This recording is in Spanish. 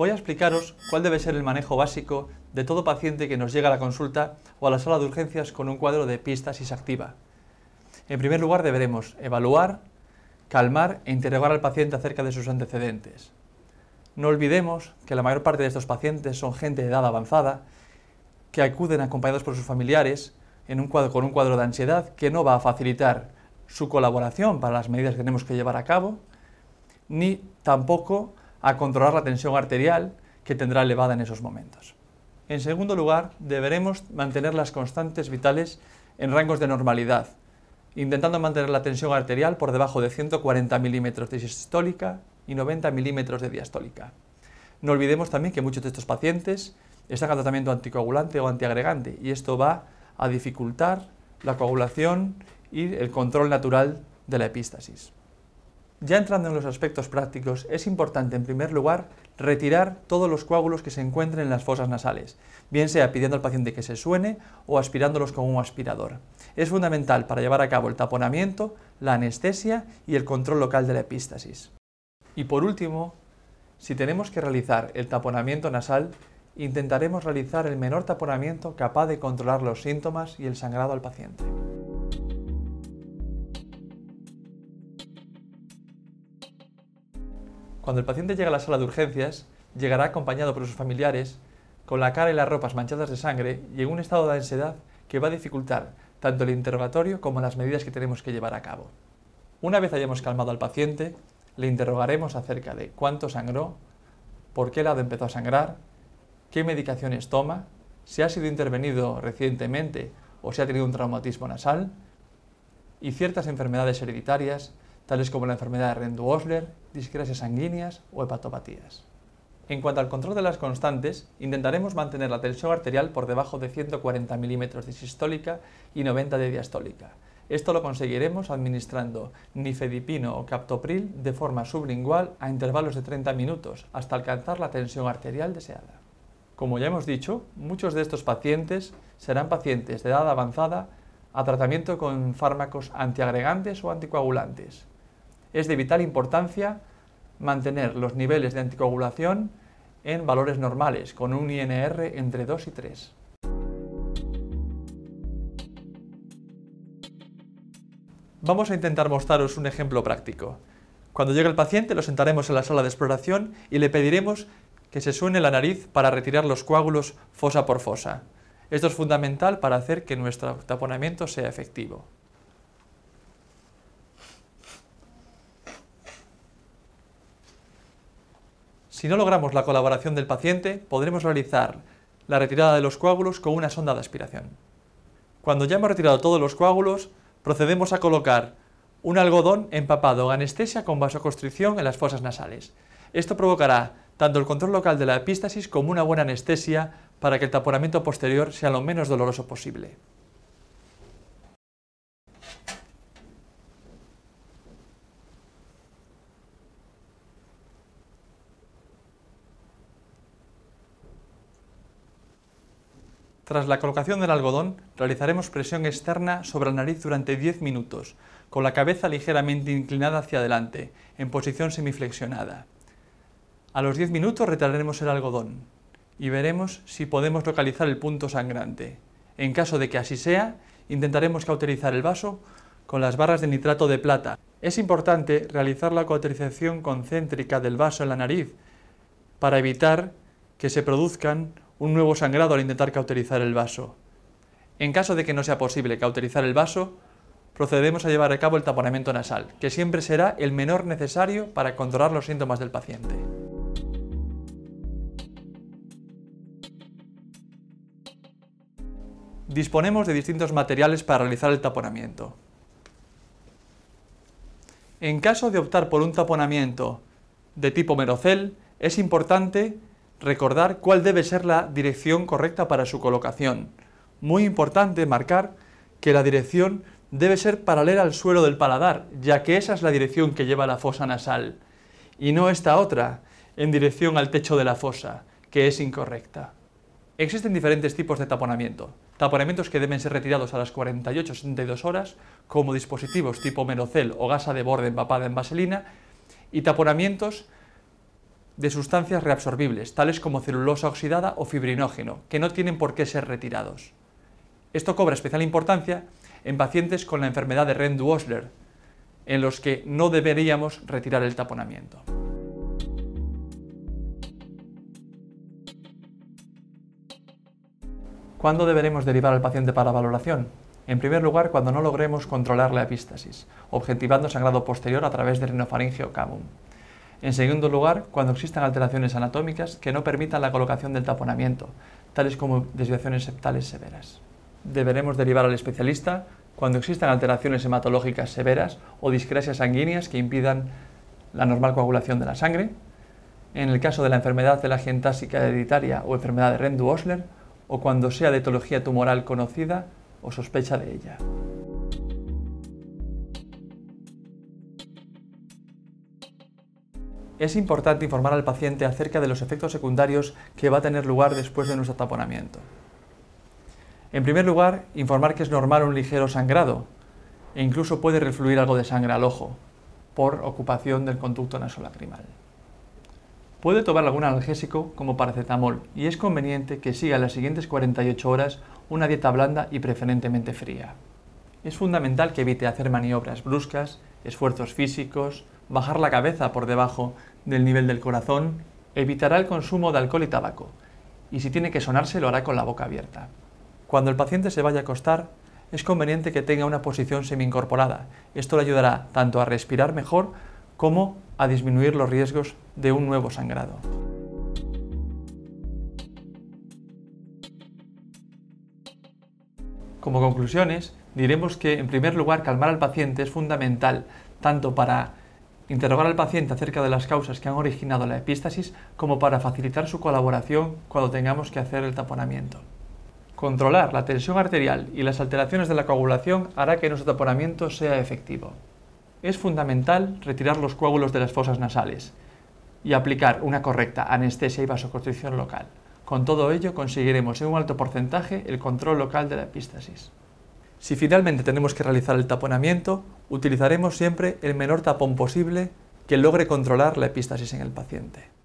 voy a explicaros cuál debe ser el manejo básico de todo paciente que nos llega a la consulta o a la sala de urgencias con un cuadro de se activa. En primer lugar deberemos evaluar, calmar e interrogar al paciente acerca de sus antecedentes. No olvidemos que la mayor parte de estos pacientes son gente de edad avanzada que acuden acompañados por sus familiares en un con un cuadro de ansiedad que no va a facilitar su colaboración para las medidas que tenemos que llevar a cabo, ni tampoco a controlar la tensión arterial que tendrá elevada en esos momentos. En segundo lugar, deberemos mantener las constantes vitales en rangos de normalidad, intentando mantener la tensión arterial por debajo de 140 milímetros de sistólica y 90 milímetros de diastólica. No olvidemos también que muchos de estos pacientes están a tratamiento anticoagulante o antiagregante y esto va a dificultar la coagulación y el control natural de la epístasis. Ya entrando en los aspectos prácticos, es importante en primer lugar retirar todos los coágulos que se encuentren en las fosas nasales, bien sea pidiendo al paciente que se suene o aspirándolos con un aspirador. Es fundamental para llevar a cabo el taponamiento, la anestesia y el control local de la epístasis. Y por último, si tenemos que realizar el taponamiento nasal, intentaremos realizar el menor taponamiento capaz de controlar los síntomas y el sangrado al paciente. Cuando el paciente llega a la sala de urgencias, llegará acompañado por sus familiares, con la cara y las ropas manchadas de sangre y en un estado de ansiedad que va a dificultar tanto el interrogatorio como las medidas que tenemos que llevar a cabo. Una vez hayamos calmado al paciente, le interrogaremos acerca de cuánto sangró, por qué lado empezó a sangrar, qué medicaciones toma, si ha sido intervenido recientemente o si ha tenido un traumatismo nasal, y ciertas enfermedades hereditarias tales como la enfermedad de Rendu-Osler, discrasias sanguíneas o hepatopatías. En cuanto al control de las constantes, intentaremos mantener la tensión arterial por debajo de 140 milímetros de sistólica y 90 de diastólica. Esto lo conseguiremos administrando nifedipino o captopril de forma sublingual a intervalos de 30 minutos hasta alcanzar la tensión arterial deseada. Como ya hemos dicho, muchos de estos pacientes serán pacientes de edad avanzada a tratamiento con fármacos antiagregantes o anticoagulantes, es de vital importancia mantener los niveles de anticoagulación en valores normales, con un INR entre 2 y 3. Vamos a intentar mostraros un ejemplo práctico. Cuando llegue el paciente lo sentaremos en la sala de exploración y le pediremos que se suene la nariz para retirar los coágulos fosa por fosa. Esto es fundamental para hacer que nuestro taponamiento sea efectivo. Si no logramos la colaboración del paciente, podremos realizar la retirada de los coágulos con una sonda de aspiración. Cuando ya hemos retirado todos los coágulos, procedemos a colocar un algodón empapado en anestesia con vasoconstricción en las fosas nasales. Esto provocará tanto el control local de la epístasis como una buena anestesia para que el taponamiento posterior sea lo menos doloroso posible. Tras la colocación del algodón, realizaremos presión externa sobre la nariz durante 10 minutos, con la cabeza ligeramente inclinada hacia adelante, en posición semiflexionada. A los 10 minutos retiraremos el algodón y veremos si podemos localizar el punto sangrante. En caso de que así sea, intentaremos cauterizar el vaso con las barras de nitrato de plata. Es importante realizar la cauterización concéntrica del vaso en la nariz para evitar que se produzcan un nuevo sangrado al intentar cauterizar el vaso. En caso de que no sea posible cauterizar el vaso, procedemos a llevar a cabo el taponamiento nasal, que siempre será el menor necesario para controlar los síntomas del paciente. Disponemos de distintos materiales para realizar el taponamiento. En caso de optar por un taponamiento de tipo merocel, es importante recordar cuál debe ser la dirección correcta para su colocación. Muy importante marcar que la dirección debe ser paralela al suelo del paladar, ya que esa es la dirección que lleva la fosa nasal, y no esta otra, en dirección al techo de la fosa, que es incorrecta. Existen diferentes tipos de taponamiento. Taponamientos que deben ser retirados a las 48-72 horas, como dispositivos tipo merocel o gasa de borde empapada en vaselina, y taponamientos de sustancias reabsorbibles, tales como celulosa oxidada o fibrinógeno, que no tienen por qué ser retirados. Esto cobra especial importancia en pacientes con la enfermedad de Rendu-Osler, en los que no deberíamos retirar el taponamiento. ¿Cuándo deberemos derivar al paciente para valoración? En primer lugar, cuando no logremos controlar la epístasis, objetivando sangrado posterior a través del renofaringeo cavum. En segundo lugar, cuando existan alteraciones anatómicas que no permitan la colocación del taponamiento, tales como desviaciones septales severas. Deberemos derivar al especialista cuando existan alteraciones hematológicas severas o discrasias sanguíneas que impidan la normal coagulación de la sangre. En el caso de la enfermedad de la gentásica hereditaria o enfermedad de Rendu-Osler, o cuando sea de etología tumoral conocida o sospecha de ella. es importante informar al paciente acerca de los efectos secundarios que va a tener lugar después de nuestro taponamiento. En primer lugar, informar que es normal un ligero sangrado e incluso puede refluir algo de sangre al ojo por ocupación del conducto nasolacrimal. Puede tomar algún analgésico como paracetamol y es conveniente que siga las siguientes 48 horas una dieta blanda y preferentemente fría. Es fundamental que evite hacer maniobras bruscas, esfuerzos físicos, bajar la cabeza por debajo del nivel del corazón, evitará el consumo de alcohol y tabaco, y si tiene que sonarse lo hará con la boca abierta. Cuando el paciente se vaya a acostar, es conveniente que tenga una posición semi-incorporada. Esto le ayudará tanto a respirar mejor como a disminuir los riesgos de un nuevo sangrado. Como conclusiones, diremos que en primer lugar calmar al paciente es fundamental tanto para interrogar al paciente acerca de las causas que han originado la epístasis como para facilitar su colaboración cuando tengamos que hacer el taponamiento. Controlar la tensión arterial y las alteraciones de la coagulación hará que nuestro taponamiento sea efectivo. Es fundamental retirar los coágulos de las fosas nasales y aplicar una correcta anestesia y vasoconstricción local. Con todo ello conseguiremos en un alto porcentaje el control local de la epístasis. Si finalmente tenemos que realizar el taponamiento, utilizaremos siempre el menor tapón posible que logre controlar la epístasis en el paciente.